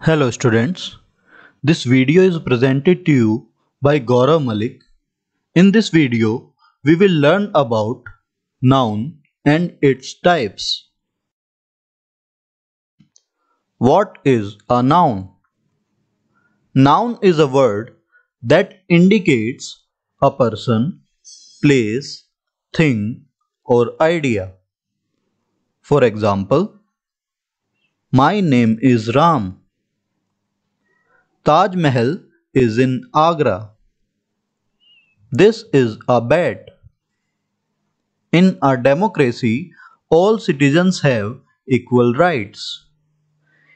Hello students, this video is presented to you by Gaurav Malik. In this video, we will learn about noun and its types. What is a noun? Noun is a word that indicates a person, place, thing or idea. For example, my name is Ram. Taj Mahal is in Agra. This is a bat. In a democracy, all citizens have equal rights.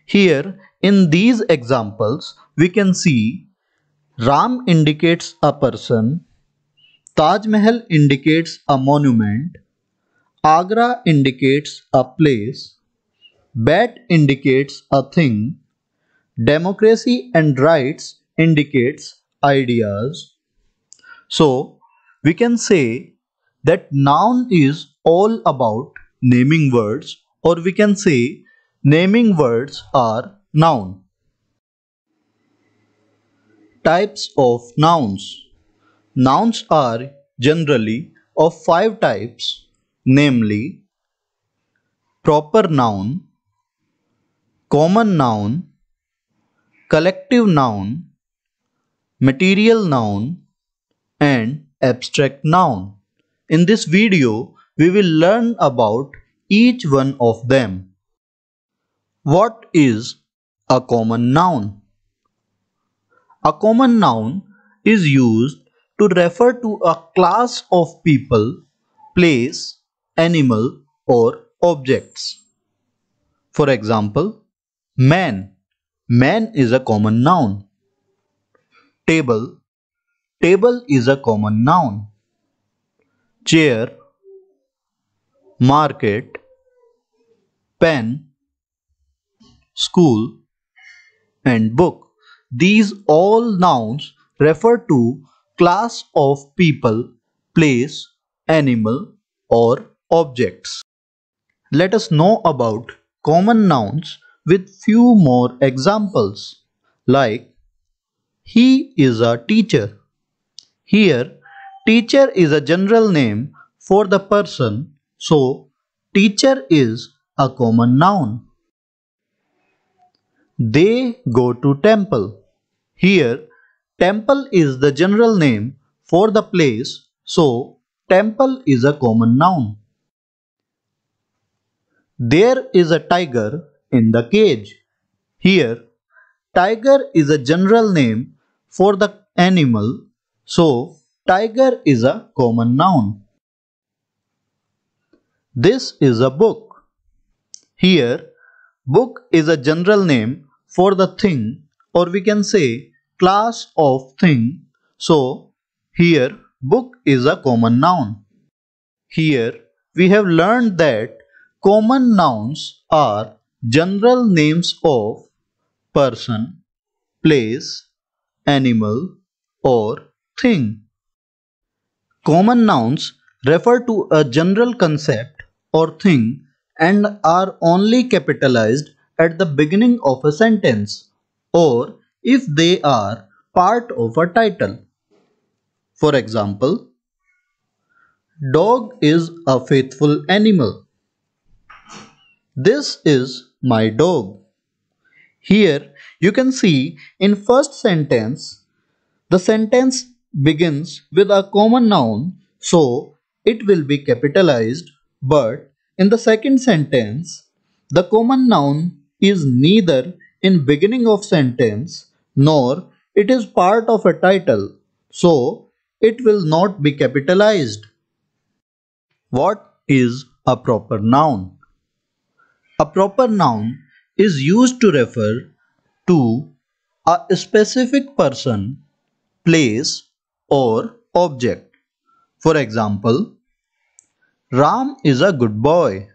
Here, in these examples, we can see Ram indicates a person, Taj Mahal indicates a monument, Agra indicates a place, Bat indicates a thing, democracy and rights indicates ideas. So we can say that noun is all about naming words or we can say naming words are noun. Types of nouns Nouns are generally of five types namely proper noun, common noun, collective noun, material noun, and abstract noun. In this video, we will learn about each one of them. What is a common noun? A common noun is used to refer to a class of people, place, animal or objects. For example, man Man is a common noun. Table. Table is a common noun. Chair. Market. Pen. School. And book. These all nouns refer to class of people, place, animal or objects. Let us know about common nouns with few more examples like he is a teacher. Here teacher is a general name for the person so teacher is a common noun. They go to temple. Here temple is the general name for the place so temple is a common noun. There is a tiger in the cage. Here, tiger is a general name for the animal, so tiger is a common noun. This is a book. Here, book is a general name for the thing or we can say class of thing. So, here book is a common noun. Here, we have learned that common nouns are general names of person, place, animal or thing. Common nouns refer to a general concept or thing and are only capitalized at the beginning of a sentence or if they are part of a title. For example, dog is a faithful animal. This is my dog. Here you can see in first sentence, the sentence begins with a common noun so it will be capitalized but in the second sentence, the common noun is neither in beginning of sentence nor it is part of a title so it will not be capitalized. What is a proper noun? A proper noun is used to refer to a specific person, place or object. For example, Ram is a good boy.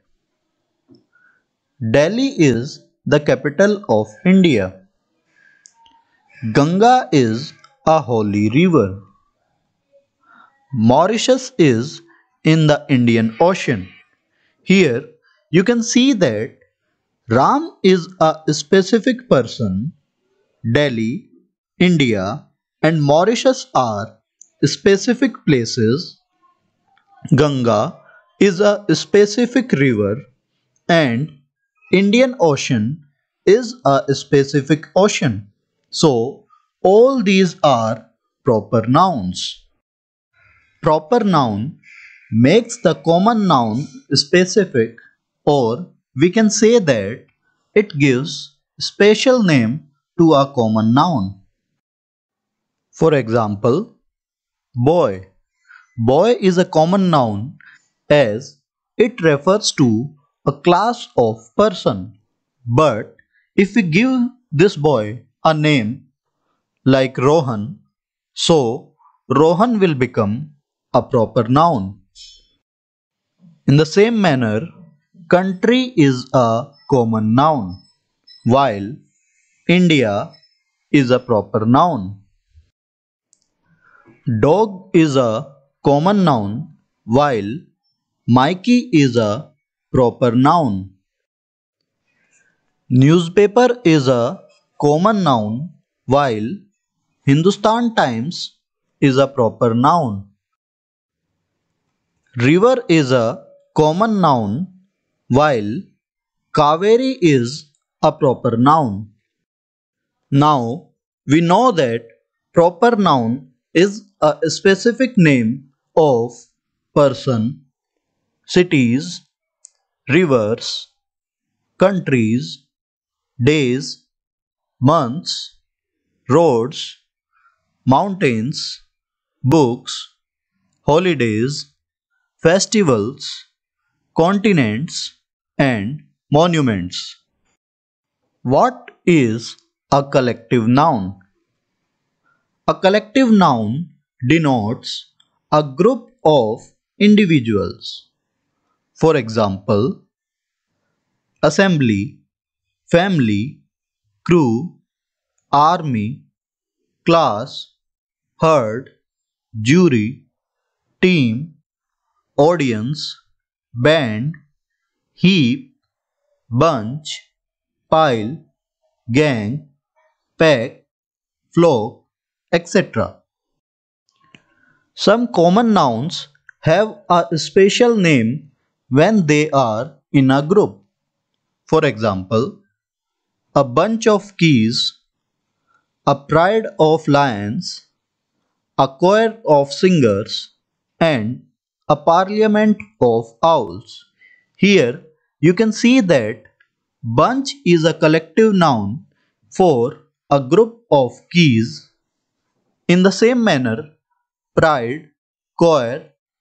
Delhi is the capital of India. Ganga is a holy river. Mauritius is in the Indian Ocean. Here you can see that Ram is a specific person, Delhi, India and Mauritius are specific places, Ganga is a specific river and Indian Ocean is a specific ocean. So, all these are proper nouns. Proper noun makes the common noun specific or we can say that it gives special name to a common noun. For example, boy. Boy is a common noun as it refers to a class of person. But if we give this boy a name like Rohan, so Rohan will become a proper noun. In the same manner, Country is a common noun, while India is a proper noun. Dog is a common noun, while Mikey is a proper noun. Newspaper is a common noun, while Hindustan Times is a proper noun. River is a common noun while Kaveri is a proper noun. Now, we know that proper noun is a specific name of person, cities, rivers, countries, days, months, roads, mountains, books, holidays, festivals, continents, and monuments. What is a collective noun? A collective noun denotes a group of individuals. For example, assembly, family, crew, army, class, herd, jury, team, audience, band, heap, bunch, pile, gang, pack, flock, etc. Some common nouns have a special name when they are in a group. For example, a bunch of keys, a pride of lions, a choir of singers, and a parliament of owls. Here, you can see that bunch is a collective noun for a group of keys. In the same manner, pride, choir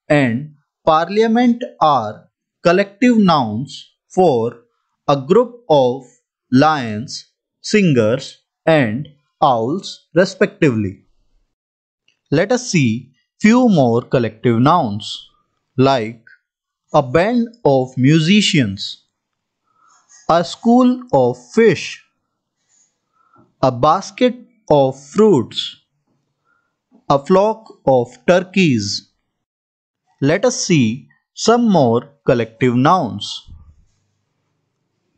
and parliament are collective nouns for a group of lions, singers and owls respectively. Let us see few more collective nouns like a band of musicians, a school of fish, a basket of fruits, a flock of turkeys. Let us see some more collective nouns.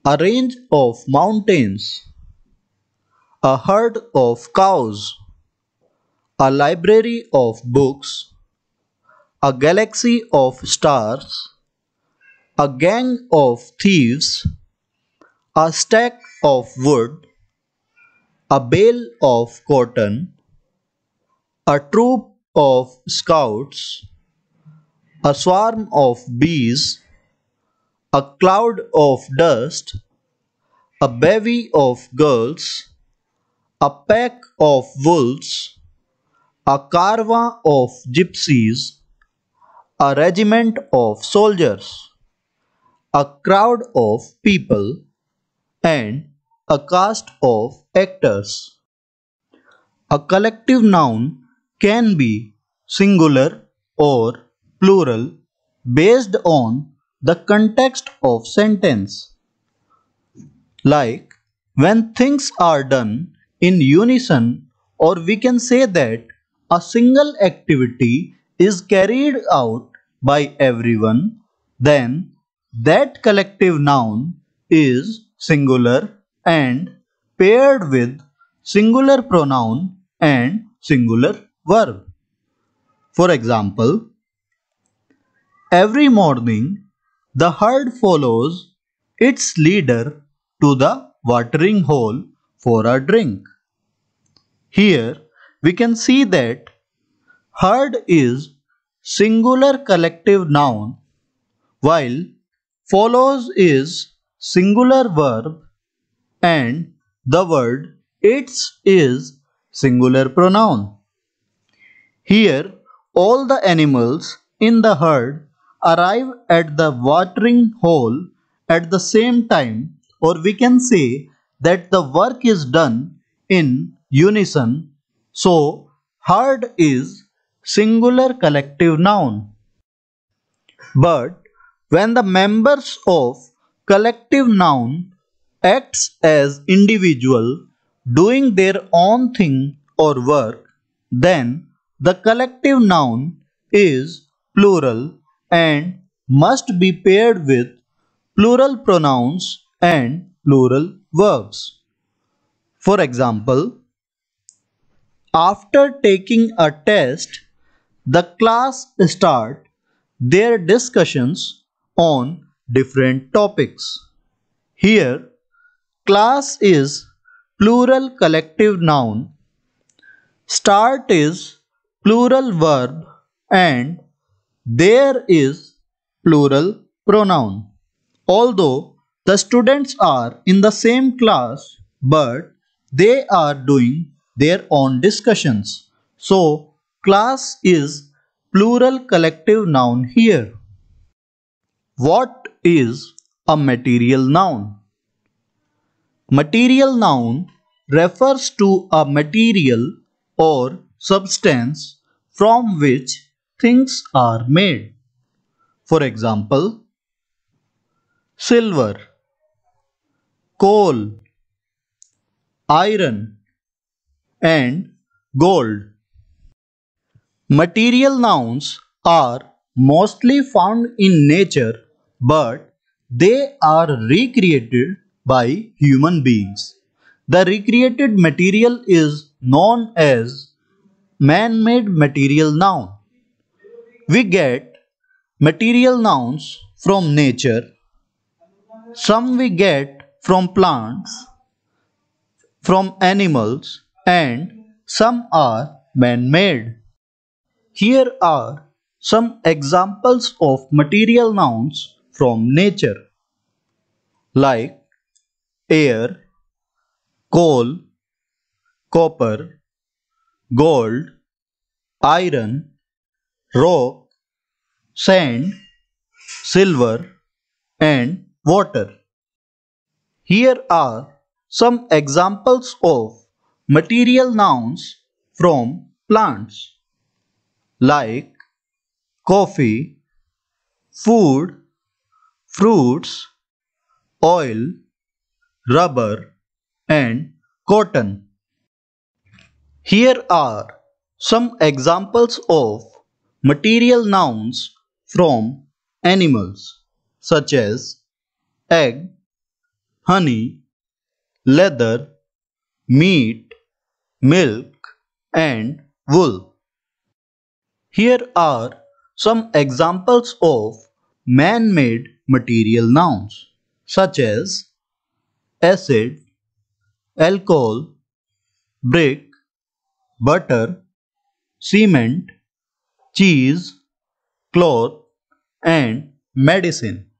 A range of mountains, a herd of cows, a library of books, a galaxy of stars, a gang of thieves, a stack of wood, a bale of cotton, a troop of scouts, a swarm of bees, a cloud of dust, a bevy of girls, a pack of wolves, a caravan of gypsies, a regiment of soldiers a crowd of people, and a cast of actors. A collective noun can be singular or plural based on the context of sentence. Like when things are done in unison or we can say that a single activity is carried out by everyone, then that collective noun is singular and paired with singular pronoun and singular verb. For example, every morning the herd follows its leader to the watering hole for a drink. Here we can see that herd is singular collective noun while follows is singular verb and the word its is singular pronoun. Here all the animals in the herd arrive at the watering hole at the same time or we can say that the work is done in unison so herd is singular collective noun but when the members of collective noun acts as individual doing their own thing or work, then the collective noun is plural and must be paired with plural pronouns and plural verbs. For example, after taking a test, the class start their discussions on different topics. Here, class is plural collective noun, start is plural verb and there is plural pronoun. Although the students are in the same class but they are doing their own discussions. So, class is plural collective noun here. What is a material noun? Material noun refers to a material or substance from which things are made. For example, silver, coal, iron, and gold. Material nouns are mostly found in nature but they are recreated by human beings. The recreated material is known as man-made material noun. We get material nouns from nature, some we get from plants, from animals and some are man-made. Here are some examples of material nouns from nature like air, coal, copper, gold, iron, rock, sand, silver, and water. Here are some examples of material nouns from plants like coffee, food, fruits, oil, rubber and cotton. Here are some examples of material nouns from animals such as egg, honey, leather, meat, milk and wool. Here are some examples of man-made material nouns such as acid, alcohol, brick, butter, cement, cheese, cloth and medicine.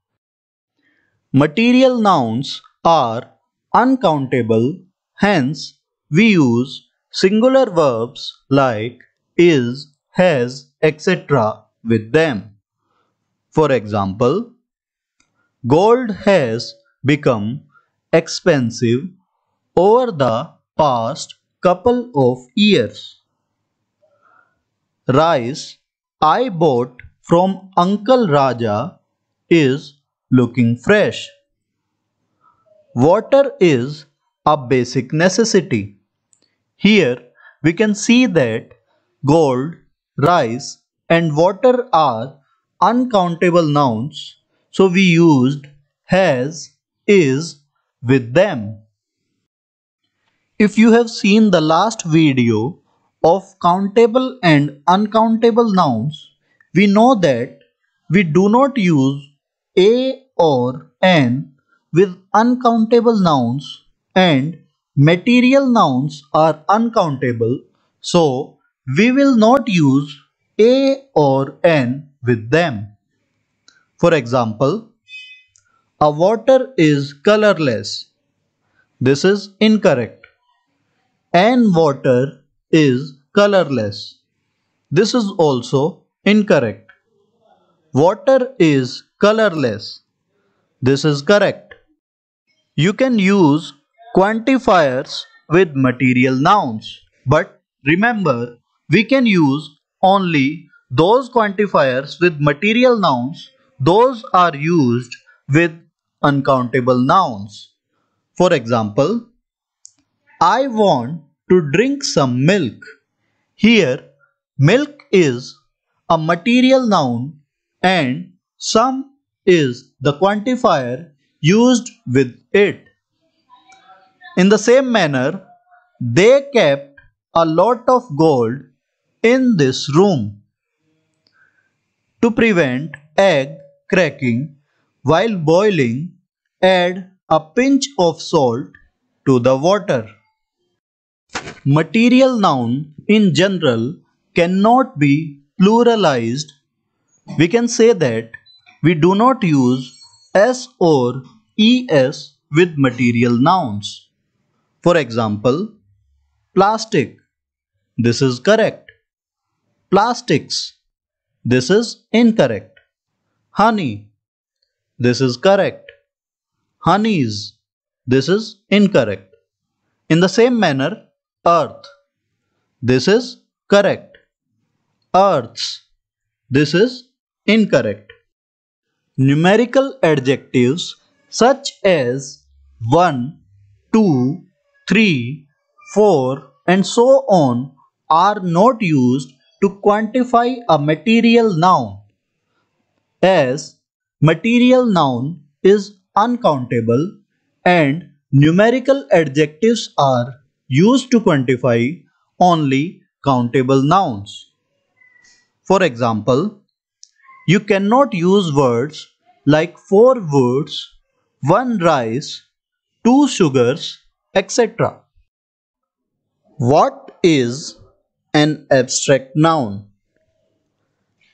Material nouns are uncountable hence we use singular verbs like is, has, etc. with them. For example, Gold has become expensive over the past couple of years. Rice I bought from Uncle Raja is looking fresh. Water is a basic necessity. Here we can see that gold, rice and water are uncountable nouns so we used has, is with them. If you have seen the last video of countable and uncountable nouns, we know that we do not use a or an with uncountable nouns and material nouns are uncountable so we will not use a or an with them. For example, a water is colorless. This is incorrect. An water is colorless. This is also incorrect. Water is colorless. This is correct. You can use quantifiers with material nouns. But remember, we can use only those quantifiers with material nouns those are used with uncountable nouns. For example, I want to drink some milk. Here, milk is a material noun and some is the quantifier used with it. In the same manner, they kept a lot of gold in this room. To prevent egg cracking. While boiling, add a pinch of salt to the water. Material noun in general cannot be pluralized. We can say that we do not use s or es with material nouns. For example, plastic. This is correct. Plastics. This is incorrect honey. This is correct. Honeys. This is incorrect. In the same manner, earth. This is correct. Earths. This is incorrect. Numerical adjectives such as 1, 2, 3, 4 and so on are not used to quantify a material noun as material noun is uncountable and numerical adjectives are used to quantify only countable nouns. For example, you cannot use words like four words, one rice, two sugars, etc. What is an abstract noun?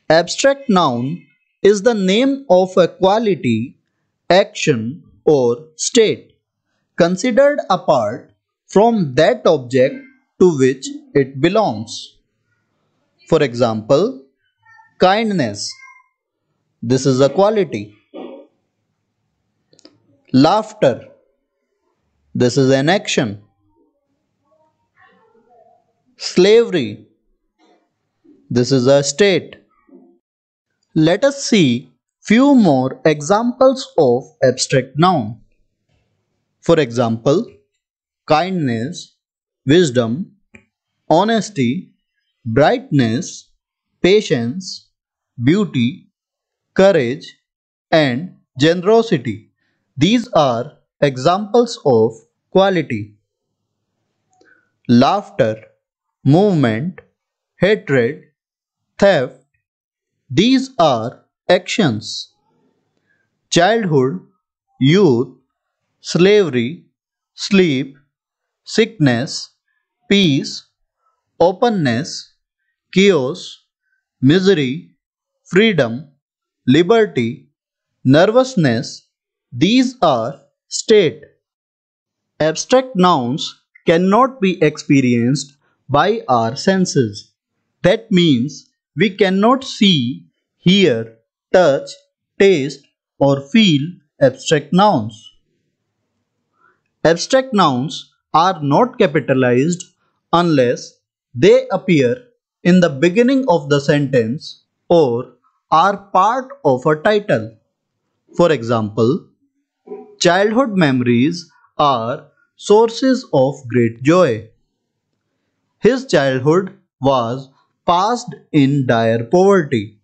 Abstract noun is the name of a quality, action or state considered apart from that object to which it belongs. For example, kindness. This is a quality. Laughter. This is an action. Slavery. This is a state. Let us see few more examples of abstract noun. For example, kindness, wisdom, honesty, brightness, patience, beauty, courage, and generosity. These are examples of quality. Laughter, movement, hatred, theft, these are actions childhood, youth, slavery, sleep, sickness, peace, openness, chaos, misery, freedom, liberty, nervousness, these are state. Abstract nouns cannot be experienced by our senses. That means we cannot see, hear, touch, taste or feel abstract nouns. Abstract nouns are not capitalized unless they appear in the beginning of the sentence or are part of a title. For example, childhood memories are sources of great joy. His childhood was passed in dire poverty.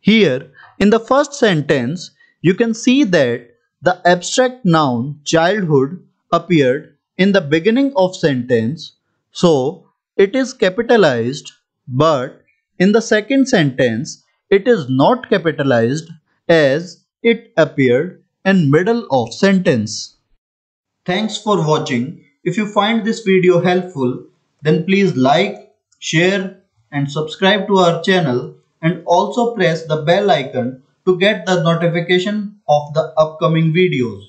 Here, in the first sentence, you can see that the abstract noun childhood appeared in the beginning of sentence, so it is capitalized, but in the second sentence, it is not capitalized as it appeared in middle of sentence. Thanks for watching. If you find this video helpful, then please like, share and subscribe to our channel and also press the bell icon to get the notification of the upcoming videos.